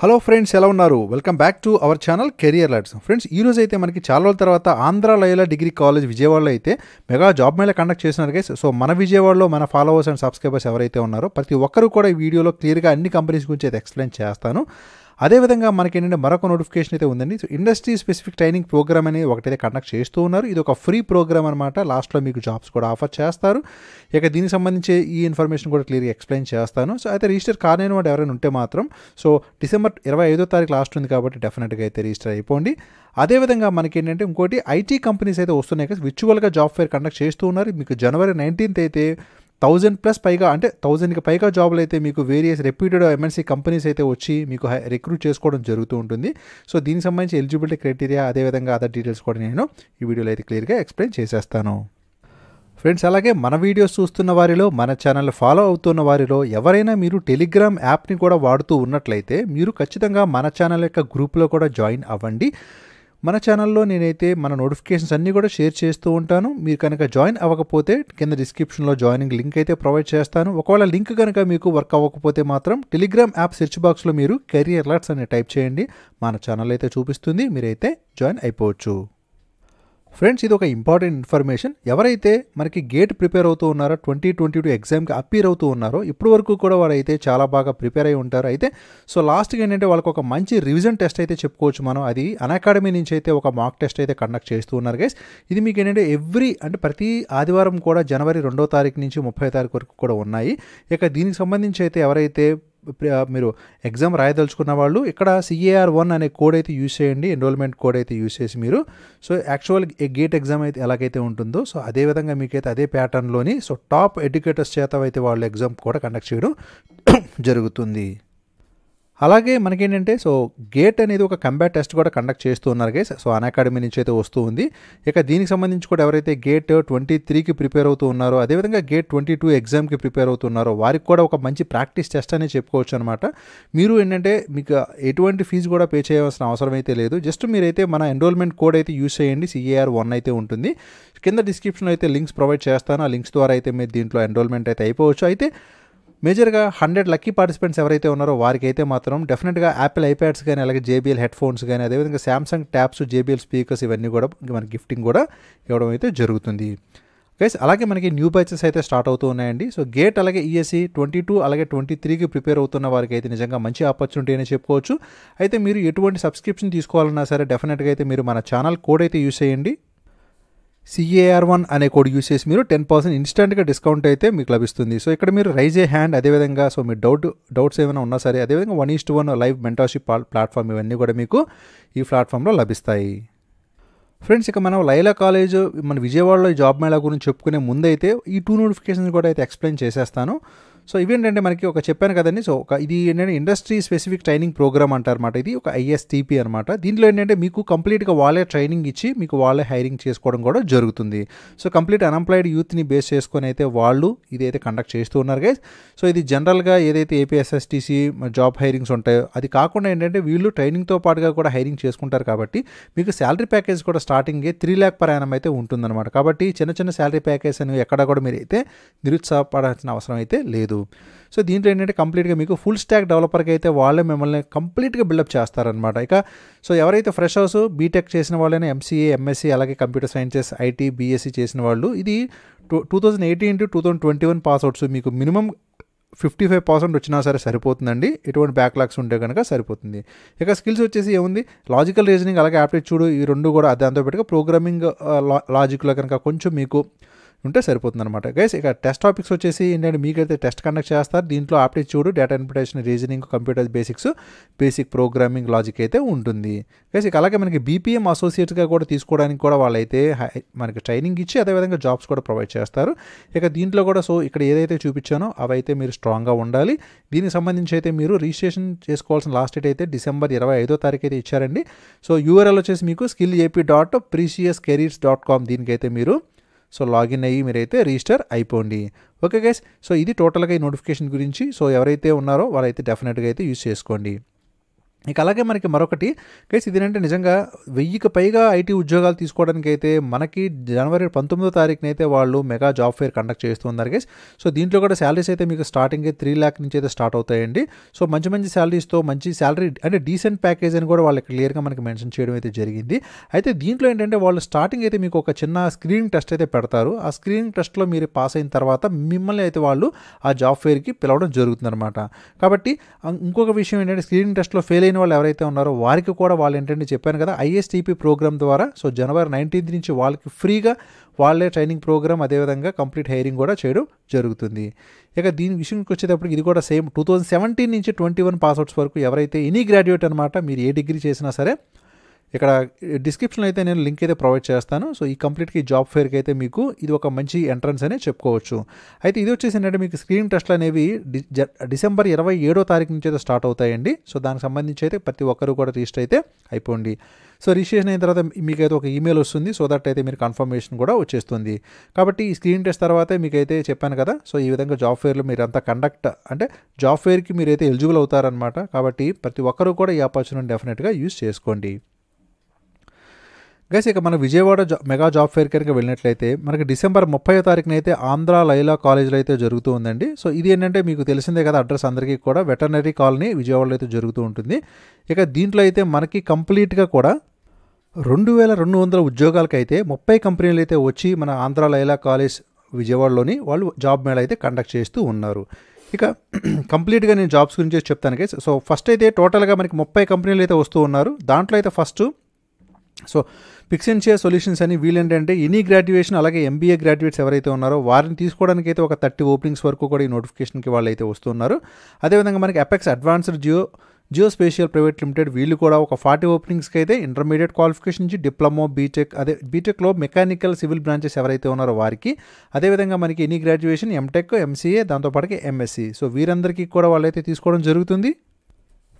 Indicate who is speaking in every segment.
Speaker 1: hello friends ఎలా ఉన్నారు welcome back to our channel career lights friends ఈ రోజు అయితే మనకి చాలా రోజుల తర్వాత ఆంధ్ర లయల డిగ్రీ కాలేజ్ విజయవాడలో అయితే మెగా జాబ్ మేళ కండక్ట్ చేసినారు గైస్ సో మన విజయవాడలో మన ఫాలోవర్స్ అండ్ సబ్స్క్రైబర్స్ ఎవరైతే ఉన్నారో ప్రతి ఒక్కరు కూడా ఈ వీడియోలో క్లియర్గా అన్ని కంపెనీస్ గురించి అయితే ఎక్స్ప్లెయిన్ చేస్తాను అదేవిధంగా మనకి ఏంటంటే మరొక నోటిఫికేషన్ అయితే ఉందండి so industry specific training program అనేది ఒకటైతే కండక్ట్ చేస్తూ ఉన్నారు ఇది ఒక ఫ్రీ ప్రోగ్రామ్ అనమాట లాస్ట్లో మీకు జాబ్స్ కూడా ఆఫర్ చేస్తారు ఇక దీనికి సంబంధించి ఈ ఇన్ఫర్మేషన్ కూడా క్లియర్గా ఎక్స్ప్లెయిన్ చేస్తాను సో అయితే రిజిస్టర్ కానీ వాడు ఎవరైనా ఉంటే మాత్రం సో డిసెంబర్ ఇరవై ఐదో తారీఖు లాస్ట్ ఉంది కాబట్టి డెఫినెట్గా అయితే రిజిస్టర్ అయిపోండి అదేవిధంగా మనకి ఏంటంటే ఇంకోటి ఐటీ కంపెనీస్ అయితే వస్తున్నాయి కదా విర్చువల్గా జాబ్ ఫేర్ కండక్ట్ చేస్తూ ఉన్నారు మీకు జనవరి నైన్టీన్త్ అయితే థౌజండ్ ప్లస్ పైగా అంటే థౌజండ్కి పైగా జాబ్లు అయితే మీకు వేరియస్ రెప్యూటెడ్ ఎంఎన్సీ కంపెనీస్ అయితే వచ్చి మీకు రిక్రూట్ చేసుకోవడం జరుగుతూ ఉంటుంది సో దీనికి సంబంధించి ఎలిజిబిలిటీ క్రైటీరియా అదేవిధంగా అదర్ డీటెయిల్స్ కూడా నేను ఈ వీడియోలో అయితే క్లియర్గా ఎక్స్ప్లెయిన్ చేసేస్తాను ఫ్రెండ్స్ అలాగే మన వీడియోస్ చూస్తున్న వారిలో మన ఛానల్ ఫాలో అవుతున్న వారిలో ఎవరైనా మీరు టెలిగ్రామ్ యాప్ని కూడా వాడుతూ ఉన్నట్లయితే మీరు ఖచ్చితంగా మన ఛానల్ యొక్క గ్రూప్లో కూడా జాయిన్ అవ్వండి మన ఛానల్లో నేనైతే మన నోటిఫికేషన్స్ అన్నీ కూడా షేర్ చేస్తూ ఉంటాను మీరు కనుక జాయిన్ అవ్వకపోతే కింద డిస్క్రిప్షన్లో జాయినింగ్ లింక్ అయితే ప్రొవైడ్ చేస్తాను ఒకవేళ లింక్ కనుక మీకు వర్క్ అవ్వకపోతే మాత్రం టెలిగ్రామ్ యాప్ సెర్చ్ బాక్స్లో మీరు కెరియర్ అలర్ట్స్ అని టైప్ చేయండి మన ఛానల్ అయితే చూపిస్తుంది మీరైతే జాయిన్ అయిపోవచ్చు ఫ్రెండ్స్ ఇది ఒక ఇంపార్టెంట్ ఇన్ఫర్మేషన్ ఎవరైతే మనకి గేట్ ప్రిపేర్ అవుతూ ఉన్నారో ట్వంటీ ట్వంటీ టూ ఎగ్జామ్కి అప్పీర్ అవుతూ ఉన్నారో ఇప్పటి వరకు కూడా అయితే చాలా బాగా ప్రిపేర్ అయి ఉంటారు అయితే సో లాస్ట్గా ఏంటంటే వాళ్ళకి ఒక మంచి రివిజన్ టెస్ట్ అయితే చెప్పుకోవచ్చు మనం అది అకాడమీ నుంచి అయితే ఒక మాక్ టెస్ట్ అయితే కండక్ట్ చేస్తూ ఉన్నారు గైస్ ఇది మీకు ఏంటంటే ఎవ్రీ అంటే ప్రతి ఆదివారం కూడా జనవరి రెండో తారీఖు నుంచి ముప్పై తారీఖు వరకు కూడా ఉన్నాయి ఇక దీనికి సంబంధించి అయితే ఎవరైతే మీరు ఎగ్జామ్ రాయదలుచుకున్న వాళ్ళు ఇక్కడ సిఏఆర్ వన్ అనే కోడ్ అయితే యూజ్ చేయండి ఎన్రోల్మెంట్ కోడ్ అయితే యూజ్ చేసి మీరు సో యాక్చువల్ గేట్ ఎగ్జామ్ అయితే ఎలాగైతే ఉంటుందో సో అదేవిధంగా మీకైతే అదే ప్యాటర్న్లోని సో టాప్ ఎడ్యుకేటర్స్ చేత అయితే వాళ్ళు ఎగ్జామ్ కూడా కండక్ట్ చేయడం జరుగుతుంది అలాగే మనకేంటంటే సో గేట్ అనేది ఒక కంబ్యాట్ టెస్ట్ కూడా కండక్ట్ చేస్తూ ఉన్నారు గైస్ సో అన్ అకాడమీ నుంచి అయితే వస్తూ ఉంది ఇక దీనికి సంబంధించి కూడా ఎవరైతే గేట్ ట్వంటీ త్రీకి ప్రిపేర్ అవుతూ ఉన్నారో అదేవిధంగా గేట్ ట్వంటీ టూ ఎగ్జామ్కి ప్రిపేర్ అవుతున్నారో వారికి కూడా ఒక మంచి ప్రాక్టీస్ టెస్ట్ అనే చెప్పుకోవచ్చు అనమాట మీరు ఏంటంటే మీకు ఎటువంటి ఫీజు కూడా పే చేయవలసిన అవసరం అయితే లేదు జస్ట్ మీరైతే మన ఎన్రోల్మెంట్ కోడ్ అయితే యూస్ చేయండి సిఏఆర్ వన్ అయితే ఉంటుంది కింద డిస్క్రిప్షన్లో అయితే లింక్స్ ప్రొవైడ్ చేస్తాను ఆ లింక్స్ ద్వారా అయితే మీరు దీంట్లో ఎన్రోల్మెంట్ అయితే అయిపోవచ్చు అయితే మేజర్గా హండ్రెడ్ లక్కీ పార్టిసిపెంట్స్ ఎవరైతే ఉన్నారో వారికి అయితే మాత్రం డెఫినెట్గా యాపిల్ ఐప్యాడ్స్ కానీ అలాగే జేబీఎల్ హెడ్ ఫోన్స్ కానీ అదేవిధంగా శాంసంగ్ ట్యాబ్స్ జేబీఎల్ స్పీకర్స్ ఇవన్నీ కూడా మన గిఫ్టింగ్ కూడా ఇవ్వడం అయితే జరుగుతుంది గైస్ అలాగే మనకి న్యూ బ్యాచెస్ అయితే స్టార్ట్ అవుతూ ఉన్నాయండి సో గేట్ అలాగే ESC e e twenty two అలాగే ట్వంటీ త్రీకి ప్రిపేర్ అవుతున్న వారికి అయితే నిజంగా మంచి ఆపర్చునిటీ అని చెప్పుకోవచ్చు అయితే మీరు ఎటువంటి సబ్స్క్రిప్షన్ తీసుకోవాలన్నా సరే డెఫినెట్గా అయితే మీరు మన ఛానల్ కోడ్ అయితే యూస్ చేయండి సిఏఆర్ వన్ అనే కోడ్ యూస్ చేసి మీరు టెన్ పర్సెంట్ ఇన్స్టెంట్గా డిస్కౌంట్ అయితే మీకు లభిస్తుంది సో ఇక్కడ మీరు రైజ్ ఏ హ్యాండ్ అదేవిధంగా సో మీ డౌట్ డౌట్స్ ఏమైనా ఉన్నా సరే అదేవిధంగా one is to one live mentorship platform ఇవన్నీ కూడా మీకు ఈ ప్లాట్ఫామ్లో లభిస్తాయి ఫ్రెండ్స్ ఇక మనం లైలా కాలేజ్ మన విజయవాడలో జాబ్ మేళా గురించి చెప్పుకునే ముందైతే ఈ టూ నోటిఫికేషన్స్ కూడా అయితే ఎక్స్ప్లెయిన్ చేసేస్తాను సో ఇవేంటంటే మనకి ఒక చెప్పాను కదండి సో ఒక ఇది ఏంటంటే ఇండస్ట్రీ స్పెసిఫిక్ ట్రైనింగ్ ప్రోగ్రామ్ అంటారన్నమాట ఇది ఒక ఐఎస్టిపి అనమాట దీంట్లో ఏంటంటే మీకు కంప్లీట్గా వాళ్ళే ట్రైనింగ్ ఇచ్చి మీకు వాళ్ళే హైరింగ్ చేసుకోవడం కూడా జరుగుతుంది సో కంప్లీట్ అన్ఎంప్లాయిడ్ యూత్ని బేస్ చేసుకొని అయితే వాళ్ళు ఇదైతే కండక్ట్ చేస్తూ ఉన్నారు గైస్ సో ఇది జనరల్గా ఏదైతే ఏపీఎస్ఎస్టీసీ జాబ్ హైరింగ్స్ ఉంటాయో అది కాకుండా ఏంటంటే వీళ్ళు ట్రైనింగ్తో పాటుగా కూడా హైరింగ్ చేసుకుంటారు కాబట్టి మీకు శాలరీ ప్యాకేజ్ కూడా స్టార్టింగే త్రీ ల్యాక్ ప్రయాణం అయితే ఉంటుందన్నమాట కాబట్టి చిన్న చిన్న శాలరీ ప్యాకేజ్ అనేవి ఎక్కడ కూడా మీరు అయితే నిరుత్సాహపడాల్సిన అవసరం అయితే లేదు లేదు సో దీంట్లో ఏంటంటే కంప్లీట్గా మీకు ఫుల్ స్టాక్ డెవలపర్కి అయితే వాళ్ళే మిమ్మల్ని కంప్లీట్గా బిల్డప్ చేస్తారనమాట ఇక సో ఎవరైతే ఫ్రెష్ హౌస్ బీటెక్ చేసిన వాళ్ళైనా ఎంసీఏ ఎంఎస్సీ అలాగే కంప్యూటర్ సైన్సెస్ ఐటీ బీఎస్సీ చేసిన వాళ్ళు ఇది two two thousand eighteen to two thousand twenty one passouts మీకు మినిమం ఫిఫ్టీ ఫైవ్ పర్సెంట్ వచ్చినా సరే సరిపోతుందండి ఎటువంటి బ్యాక్లాగ్స్ ఉంటే కనుక సరిపోతుంది ఇక స్కిల్స్ వచ్చేసి ఏముంది లాజికల్ రీజనింగ్ అలాగే యాప్టిట్యూడ్ ఈ రెండు కూడా దాంతో పాటుగా ప్రోగ్రామింగ్ లాజిక్లో కనుక కొంచెం మీకు ఉంటే సరిపోతుంది అనమాట గైస్ ఇక టెస్ట్ టాపిక్స్ వచ్చేసి ఏంటంటే మీకైతే టెస్ట్ కండక్ట్ చేస్తారు దీంట్లో aptitude data interpretation reasoning computer basics basic programming logic అయితే ఉంటుంది గైస్ ఇక అలాగే మనకి బీపీఎం అసోసియేట్గా కూడా తీసుకోవడానికి కూడా వాళ్ళైతే మనకి ట్రైనింగ్ ఇచ్చి అదేవిధంగా జాబ్స్ కూడా ప్రొవైడ్ చేస్తారు ఇక దీంట్లో కూడా సో ఇక్కడ ఏదైతే చూపించానో అవైతే మీరు స్ట్రాంగ్గా ఉండాలి దీనికి సంబంధించి అయితే మీరు రిజిస్ట్రేషన్ చేసుకోవాల్సిన లాస్ట్ డేట్ అయితే డిసెంబర్ ఇరవై ఐదో తారీఖు అయితే ఇచ్చారండి సో యూఆర్ఎల్ వచ్చేసి మీకు skill AP dot precious careers dot com దీనికైతే మీరు సో లాగిన్ అయ్యి మీరైతే రిజిస్టర్ అయిపోండి ఓకే గైస్ సో ఇది టోటల్గా ఈ నోటిఫికేషన్ గురించి సో ఎవరైతే ఉన్నారో వాళ్ళైతే డెఫినెట్గా అయితే యూస్ చేసుకోండి ఇక అలాగే మనకి మరొకటి కేస్ ఇదేంటే నిజంగా వెయ్యికి పైగా ఐటీ ఉద్యోగాలు తీసుకోవడానికి అయితే మనకి జనవరి పంతొమ్మిదో తారీఖున అయితే వాళ్ళు మెగా జాబ్ ఫేర్ కండక్ట్ చేస్తున్నారు కేస్ సో దీంట్లో కూడా శాలరీస్ అయితే మీకు స్టార్టింగ్ త్రీ ల్యాక్ నుంచి అయితే స్టార్ట్ అవుతాయండి సో మంచి మంచి శాలరీస్తో మంచి శాలరీ అంటే డీసెంట్ ప్యాకేజ్ అని కూడా వాళ్ళకి క్లియర్గా మనకి మెన్షన్ చేయడం అయితే జరిగింది అయితే దీంట్లో ఏంటంటే వాళ్ళు స్టార్టింగ్ అయితే మీకు ఒక చిన్న స్క్రీనింగ్ టెస్ట్ అయితే పెడతారు ఆ స్క్రీనింగ్ టెస్ట్లో మీరు పాస్ అయిన తర్వాత మిమ్మల్ని అయితే వాళ్ళు ఆ జాబ్ ఫేర్కి పిలవడం అనమాట కాబట్టి ఇంకొక విషయం ఏంటంటే స్క్రీనింగ్ టెస్ట్లో ఫెయిల్ అయిన చేయని వాళ్ళు ఎవరైతే ఉన్నారో వారికి కూడా వాళ్ళు ఏంటంటే చెప్పాను కదా ఐఎస్టీపీ ప్రోగ్రామ్ ద్వారా సో జనవరి నైన్టీన్త్ నుంచి వాళ్ళకి ఫ్రీగా వాళ్ళే ట్రైనింగ్ ప్రోగ్రామ్ అదేవిధంగా కంప్లీట్ హైరింగ్ కూడా చేయడం జరుగుతుంది ఇక దీని విషయంకి వచ్చేటప్పుడు ఇది కూడా సేమ్ టూ థౌజండ్ సెవెంటీన్ నుంచి ట్వంటీ వన్ పాస్అవుట్స్ వరకు ఎవరైతే ఎనీ గ్రాడ్యుయేట్ అనమాట మీరు ఏ డిగ్రీ చేసినా సరే ఇక్కడ డిస్క్రిప్షన్లో అయితే నేను లింక్ అయితే ప్రొవైడ్ చేస్తాను సో ఈ కంప్లీట్కి జాబ్ ఫేర్కి అయితే మీకు ఇది ఒక మంచి ఎంట్రన్స్ అనే చెప్పుకోవచ్చు అయితే ఇది వచ్చేసి ఏంటంటే మీకు స్క్రీనింగ్ టెస్ట్లు అనేవి డిసెంబర్ ఇరవై ఏడో తారీఖు నుంచి అయితే స్టార్ట్ అవుతాయండి సో దానికి సంబంధించి అయితే ప్రతి ఒక్కరు కూడా రిజిస్టర్ అయితే అయిపోండి సో రిజిస్ట్రేషన్ అయిన తర్వాత మీకు అయితే ఒక ఈమెయిల్ వస్తుంది సో దట్ అయితే మీరు కన్ఫర్మేషన్ కూడా వచ్చేస్తుంది కాబట్టి ఈ స్క్రీన్ టెస్ట్ తర్వాత మీకైతే చెప్పాను కదా సో ఈ విధంగా జాబ్ ఫేర్లో మీరు అంతా కండక్ట్ అంటే జాబ్ ఫేర్కి మీరు అయితే ఎలిజిబుల్ అవుతారనమాట కాబట్టి ప్రతి ఒక్కరూ కూడా ఈ ఆపర్చునిటీ డెఫినెట్గా యూస్ చేసుకోండి గైస్ ఇక మన విజయవాడ మెగా జాబ్ ఫేర్ కనుక వెళ్ళినట్లయితే మనకి డిసెంబర్ ముప్పై తారీఖున అయితే ఆంధ్ర లైలా కాలేజ్లో అయితే జరుగుతూ ఉందండి సో ఇది ఏంటంటే మీకు తెలిసిందే కదా అడ్రస్ అందరికీ కూడా వెటర్నరీ కాలనీ విజయవాడలో అయితే జరుగుతూ ఉంటుంది ఇక దీంట్లో అయితే మనకి కంప్లీట్గా కూడా రెండు వేల రెండు వందల ఉద్యోగాలకైతే ముప్పై కంపెనీలు అయితే వచ్చి మన ఆంధ్ర లైలా కాలేజ్ విజయవాడలోని వాళ్ళు జాబ్ మేళ అయితే కండక్ట్ చేస్తూ ఉన్నారు ఇక కంప్లీట్గా నేను జాబ్స్ గురించి చెప్తాను గైస్ సో ఫస్ట్ అయితే టోటల్గా మనకి ముప్పై కంపెనీలు అయితే వస్తూ ఉన్నారు దాంట్లో అయితే first so pix and share solutions అని వీళ్ళేంటంటే ఎనీ గ్రాడ్యుయేషన్ అలాగే ఎంబీఏ గ్రాడ్యుయేట్స్ ఎవరైతే ఉన్నారో వారిని తీసుకోవడానికి అయితే ఒక థర్టీ ఓపెనింగ్స్ వరకు కూడా ఈ నోటిఫికేషన్కి వాళ్ళు అయితే వస్తున్నారు అదేవిధంగా మనకి apex advanced geo geo spatial private limited వీళ్ళు కూడా ఒక ఫార్టీ ఓపెనింగ్స్కి అయితే ఇంటర్మీడియట్ క్వాలిఫికేషన్ నుంచి డిప్లొమో బీటెక్ అదే బీటెక్లో మెకానికల్ సివిల్ బ్రాంచెస్ ఎవరైతే ఉన్నారో వారికి అదేవిధంగా మనకి ఎనీ గ్రాడ్యుయేషన్ ఎంటెక్ ఎంసీఏ దాంతోపాటుకి ఎంఎస్సీ సో వీరందరికీ కూడా వాళ్ళైతే తీసుకోవడం జరుగుతుంది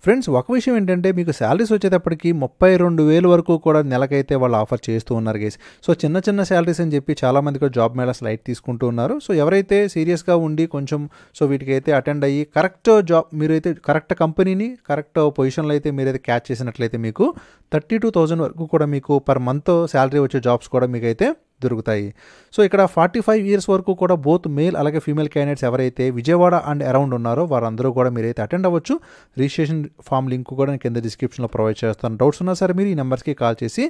Speaker 1: ఫ్రెండ్స్ ఒక విషయం ఏంటంటే మీకు శాలరీస్ వచ్చేటప్పటికి ముప్పై రెండు వేలు వరకు కూడా నెలకైతే వాళ్ళు ఆఫర్ చేస్తూ ఉన్నారు గేస్ సో చిన్న చిన్న శాలరీస్ అని చెప్పి చాలామంది కూడా జాబ్ మేళాస్ లైట్ తీసుకుంటూ ఉన్నారు సో ఎవరైతే సీరియస్గా ఉండి కొంచెం సో వీటికైతే అటెండ్ అయ్యి కరెక్ట్ జాబ్ మీరైతే కరెక్ట్ కంపెనీని కరెక్ట్ పొజిషన్లో అయితే మీరైతే క్యాచ్ చేసినట్లయితే మీకు థర్టీ టూ థౌజండ్ వరకు కూడా మీకు పర్ మంత్ శాలరీ వచ్చే జాబ్స్ కూడా మీకైతే దొరుకుతాయి సో ఇక్కడ ఫార్టీ ఫైవ్ ఇయర్స్ వరకు కూడా బోత్ మేల్ అలాగే ఫీమేల్ క్యాండిడేట్స్ ఎవరైతే విజయవాడ అండ్ అరౌండ్ ఉన్నారో వారందరూ కూడా మీరైతే అటెండ్ అవ్వచ్చు రిజిస్ట్రేషన్ ఫామ్ లింక్ కూడా నేను కింద డిస్క్రిప్షన్లో ప్రొవైడ్ చేస్తాను డౌట్స్ ఉన్నా సరే మీరు ఈ నెంబర్స్కి కాల్ చేసి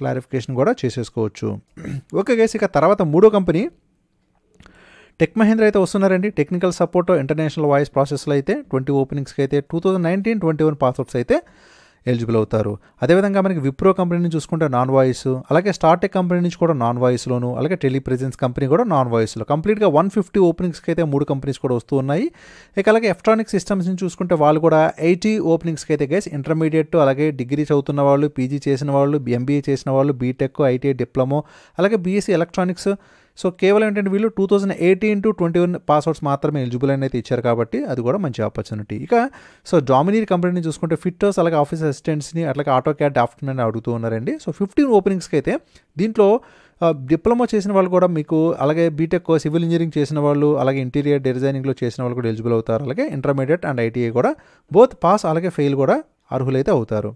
Speaker 1: క్లారిఫికేషన్ కూడా చేసేసుకోవచ్చు ఓకే గేస్ ఇక తర్వాత మూడో కంపెనీ టెక్ మహేంద్ర అయితే వస్తున్నారండి టెక్నికల్ సపోర్ట్ ఇంటర్నేషనల్ వాయిస్ ప్రాసెస్లో అయితే ట్వంటీ ఓపెనింగ్స్కి అయితే two thousand nineteen twenty one passouts అయితే ఎలిజిబుల్ అవుతారు అదేవిధంగా మనకి విప్రో కంపెనీని చూసుకుంటే నాన్ వాయిస్ అలాగే స్టార్టెక్ కంపెనీ నుంచి కూడా నాన్ వాయిస్లోను అలాగే టెలిప్రెజెన్స్ కంపెనీ కూడా నాన్ వాయిస్లో కంప్లీట్గా వన్ ఫిఫ్టీ ఓపెనింగ్స్కి అయితే మూడు కంపెనీస్ కూడా వస్తూ ఉన్నాయి ఇక అలాగే ఎలక్ట్రానిక్ సిస్టమ్స్ నుంచి చూసుకుంటే వాళ్ళు కూడా ఎయిటీ ఓపెనింగ్స్కి అయితే గైస్ ఇంటర్మీడియట్ అలాగే డిగ్రీ చదువుతున్న వాళ్ళు పీజీ చేసిన వాళ్ళు ఎంబీఏ చేసిన వాళ్ళు బీటెక్ ఐటీఐ డిప్లొమో అలాగే బీఎస్సీ ఎలక్ట్రానిక్స్ సో కేవలం ఏంటంటే వీళ్ళు two thousand eighteen to twenty one passouts మాత్రమే ఎలిజిబుల్ అని అయితే ఇచ్చారు కాబట్టి అది కూడా మంచి ఆపర్చునిటీ ఇక సో డామినీర్ కంపెనీని చూసుకుంటే ఫిట్టర్స్ అలాగే ఆఫీస్ అసిస్టెంట్స్ని అట్లాగే ఆటో క్యాట్ డాఫ్ట్మెన్ అడుగుతూ ఉన్నారండి సో ఫిఫ్టీన్ ఓపెనింగ్స్కి అయితే దీంట్లో డిప్లొమా చేసిన వాళ్ళు కూడా మీకు అలాగే బీటెక్ సివిల్ ఇంజనీరింగ్ చేసిన వాళ్ళు అలాగే ఇంటీరియర్ డిజైనింగ్లో చేసిన వాళ్ళు కూడా ఎలిజిబుల్ అవుతారు అలాగే ఇంటర్మీడియట్ అండ్ ఐటీఐ కూడా బోత్ పాస్ అలాగే ఫెయిల్ కూడా అర్హులైతే అవుతారు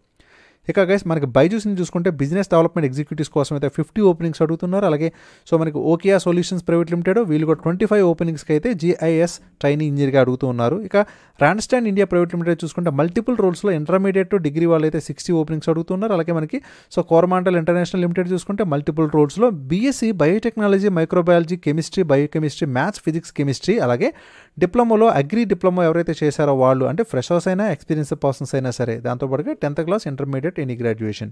Speaker 1: ఇక గైస్ మనకి బైజూస్ని చూసుకుంటే బిజినెస్ డెవలప్మెంట్ ఎగ్జిక్యూటివ్స్ కోసం అయితే ఫిఫ్టీ ఓపెనింగ్స్ అడుగుతున్నారు అలాగే సో మనకి ఓకియా సొల్యూషన్స్ ప్రైవేట్ లిమిటెడ్ వీళ్ళు కూడా ట్వంటీ ఫైవ్ ఓపెనింగ్స్కి అయితే జీఐఎస్ ట్రైనింగ్ ఇంజనీర్గా అడుగుతూ ఉన్నారు ఇక రాండ్స్టాండ్ ఇండియా ప్రైవేట్ లిమిటెడ్ చూసుకుంటే మల్టిపుల్ రోల్స్లో ఇంటర్మీడియట్ టు డిగ్రీ వాళ్ళు అయితే సిక్స్టీ ఓపెనింగ్స్ అడుగుతున్నారు అలాగే మనకి సో కోరమాంటల్ ఇంటర్నేషనల్ లిమిటెడ్ చూసుకుంటే మల్టిపుల్ రోల్స్లో BSc biotechnology microbiology chemistry biochemistry maths physics chemistry అలాగే డిప్లొమాలో అగ్రి డిప్లొమా ఎవరైతే చేశారో వాళ్ళు అంటే ఫ్రెషర్స్ అయినా ఎక్స్పీరియన్స్ పర్సన్స్ అయినా సరే దాంతోపాటుగా tenth class intermediate any graduation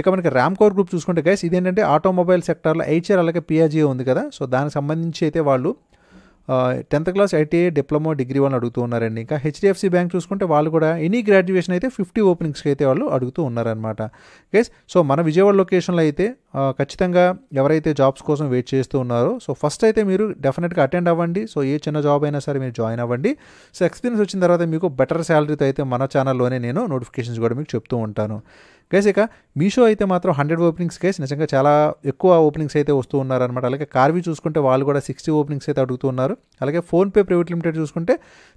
Speaker 1: ఇక మనకి ర్యామ్ కోర్ గ్రూప్ చూసుకుంటే గైస్ ఇదేంటంటే ఆటోమొబైల్ సెక్టార్లో ఐచర్ అలాగే పిఆర్జీ ఉంది కదా సో దానికి సంబంధించి అయితే వాళ్ళు tenth class ITI diploma degree వాళ్ళని అడుగుతూ ఉన్నారండి ఇంకా హెచ్డిఎఫ్సి బ్యాంక్ చూసుకుంటే వాళ్ళు కూడా ఎనీ గ్రాడ్యుయేషన్ అయితే ఫిఫ్టీ ఓపెనింగ్స్కి అయితే వాళ్ళు అడుగుతూ ఉన్నారనమాట గైస్ సో మన విజయవాడ లొకేషన్లో అయితే ఖచ్చితంగా ఎవరైతే జాబ్స్ కోసం వెయిట్ చేస్తూ ఉన్నారో సో ఫస్ట్ అయితే మీరు డెఫినెట్గా అటెండ్ అవ్వండి సో ఏ చిన్న జాబ్ అయినా సరే మీరు జాయిన్ అవ్వండి సో ఎక్స్పీరియన్స్ వచ్చిన తర్వాత మీకు బెటర్ శాలరీతో అయితే మన ఛానల్లోనే నేను నోటిఫికేషన్స్ కూడా మీకు చెప్తూ ఉంటాను గైస్ ఇక మీషో అయితే మాత్రం హండ్రెడ్ ఓపెనింగ్స్ గైస్ నిజంగా చాలా ఎక్కువ ఓపెనింగ్స్ అయితే వస్తూ ఉన్నారనమాట అలాగే కార్వి చూసుకుంటే వాళ్ళు కూడా సిక్స్టీ ఓపెనింగ్స్ అయితే అడుగుతున్నారు అలాగే ఫోన్పే ప్రైవేట్ లిమిటెడ్ చూసుకుంటే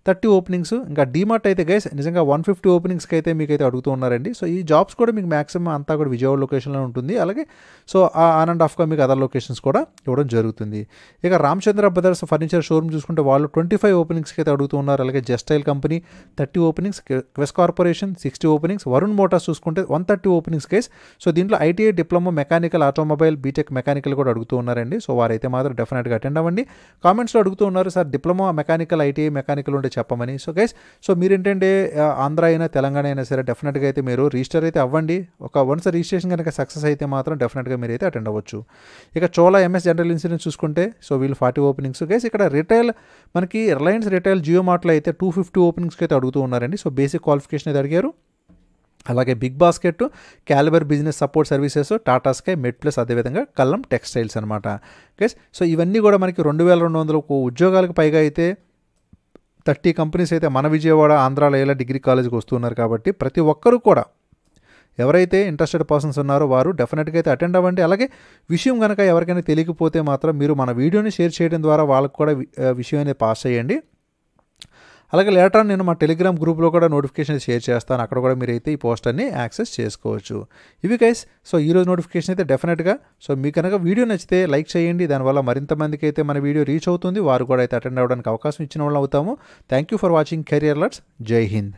Speaker 1: థర్టీ ఓపెనింగ్స్ ఇంకా డీమార్ట్ అయితే గైస్ నిజంగా వన్ ఫిఫ్టీ ఓపెనింగ్స్కి అయితే మీకు అయితే అడుగుతూ ఉన్నారండి సో ఈ జాబ్స్ కూడా మీకు మాక్సిమం అంతా కూడా విజయవాడ లొకేషన్లో ఉంటుంది అలాగే సో ఆన్ అండ్ ఆఫ్గా మీకు అదర్ లొకేషన్స్ కూడా ఇవ్వడం జరుగుతుంది ఇక రామచంద్ర బ్రదర్స్ ఫర్నిచర్ షోరూమ్ చూసుకుంటే వాళ్ళు ట్వంటీ ఫైవ్ ఓపెనింగ్స్కి అయితే అడుగుతూ ఉన్నారు అలాగే జస్టైల్ company thirty openings Quess corporation sixty openings Varun motors చూసుకుంటే one thirty or two openings case so దీంట్లో ITI diploma mechanical automobile BTech mechanical కూడా అడుగుతూ ఉన్నారండి సో వారైతే మాత్రం డెఫినెట్గా అటెండ్ అవ్వండి కామెంట్స్లో అడుగుతూ ఉన్నారు sir diploma mechanical ITI mechanical ఉంటే చెప్పమని సో గైస్ సో మీరు ఏంటంటే ఆంధ్ర అయినా తెలంగాణ అయినా సరే డెఫినెట్గా అయితే మీరు రిజిస్టర్ అయితే అవ్వండి ఒక వన్స్ రిజిస్ట్రేషన్ కనుక సక్సెస్ అయితే మాత్రం డెఫినెట్గా మీరు అయితే అటెండ్ అవ్వచ్చు ఇక చోలా ఎంఎస్ జనరల్ ఇన్సూరెన్స్ చూసుకుంటే సో వీళ్ళు ఫార్టీ ఓపెనింగ్స్ గైస్ ఇక్కడ రిటైల్ మనకి రిలయన్స్ రిటైల్ జియో మార్ట్లో అయితే టూ ఫిఫ్టీ ఓపెనింగ్స్కి అయితే అడుగుతూ ఉన్నారండి సో బేసిక్ క్వాలిఫికేషన్ అయితే అడిగారు అలాగే big basket calibre business support services Tata sky met plus అదేవిధంగా కల్లం టెక్స్టైల్స్ అనమాట గైస్ సో ఇవన్నీ కూడా మనకి రెండు వేల రెండు వందల ఉద్యోగాలకు పైగా అయితే థర్టీ కంపెనీస్ అయితే మన విజయవాడ ఆంధ్రాలో ఎలా డిగ్రీ కాలేజ్కి వస్తున్నారు కాబట్టి ప్రతి ఒక్కరూ కూడా ఎవరైతే ఇంట్రెస్టెడ్ పర్సన్స్ ఉన్నారో వారు డెఫినెట్గా అయితే అటెండ్ అవ్వండి అలాగే విషయం కనుక ఎవరికైనా తెలియకపోతే మాత్రం మీరు మన వీడియోని షేర్ చేయడం ద్వారా వాళ్ళకు కూడా విషయం అనేది పాస్ చేయండి అలాగే లేటర్ నేను మా టెలిగ్రామ్ గ్రూప్లో కూడా నోటిఫికేషన్ షేర్ చేస్తాను అక్కడ కూడా మీరు అయితే ఈ పోస్టర్ని యాక్సెస్ చేసుకోవచ్చు ఇవి గైస్ సో ఈరోజు నోటిఫికేషన్ అయితే డెఫినెట్గా సో మీకు కనుక వీడియో నచ్చితే లైక్ చేయండి దానివల్ల మరింత మందికి అయితే మన వీడియో రీచ్ అవుతుంది వారు కూడా అయితే అటెండ్ అవ్వడానికి అవకాశం ఇచ్చిన వాళ్ళు అవుతాము thank you for watching career lights Jai Hind